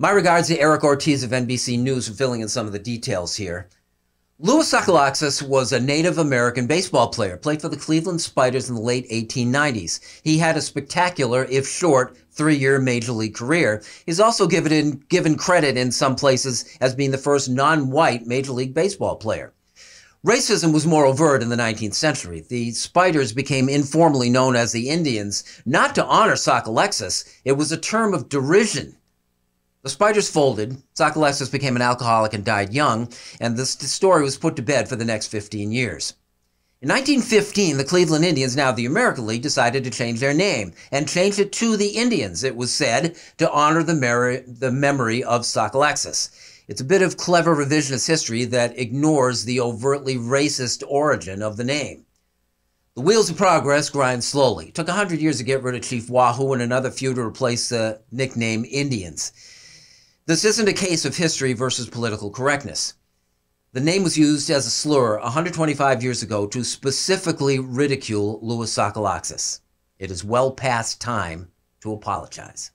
My regards to Eric Ortiz of NBC News for filling in some of the details here. Louis Sakalaxis was a Native American baseball player, played for the Cleveland Spiders in the late 1890s. He had a spectacular, if short, three-year major league career. He's also given, given credit in some places as being the first non-white major league baseball player. Racism was more overt in the 19th century. The Spiders became informally known as the Indians, not to honor Sock It was a term of derision the Spiders folded, Sockolessis became an alcoholic and died young, and this story was put to bed for the next 15 years. In 1915, the Cleveland Indians, now the American League, decided to change their name and changed it to the Indians, it was said, to honor the, mer- the memory of Sockolexis. It's a bit of clever revisionist history that ignores the overtly racist origin of the name. The wheels of progress grind slowly. It took 100 years to get rid of Chief Wahoo and another few to replace the nickname Indians. This isn't a case of history versus political correctness. The name was used as a slur 125 years ago to specifically ridicule Louis Sokoloxis. It is well past time to apologize.